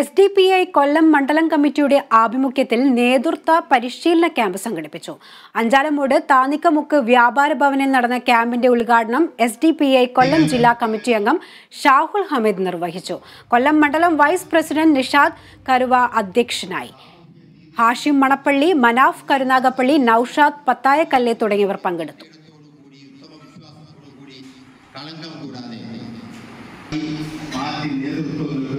S D P I Kollam മണ്ഡലം കമ്മിറ്റിയുടെ ആഭിമുഖ്യത്തിൽ നേതൃത്വ പരിശീലന ക്യാമ്പ് സംഘടിപ്പിച്ചു അഞ്ചാലമൂട് താനിക്കമുക്ക് വ്യാപാര ഭവനിൽ നടന്ന ക്യാമ്പിന്റെ ഉദ്ഘാടനം S D P I Kollam ജില്ലാ കമ്മിറ്റി അംഗം ഷാഹുൽ ഹമീദ് നിർവഹിച്ചു കൊല്ലം മണ്ഡലം വൈസ് പ്രസിഡന്റ് നിഷാദ് കരുവ അധ്യക്ഷനായി ഹാഷിം മണപ്പള്ളി മനാഫ് കരുനാഗപ്പള്ളി നൌഷാദ് പത്തായക്കല്ലെ തുടങ്ങിയവർ പങ്കെടുത്തു നേതൃത്വം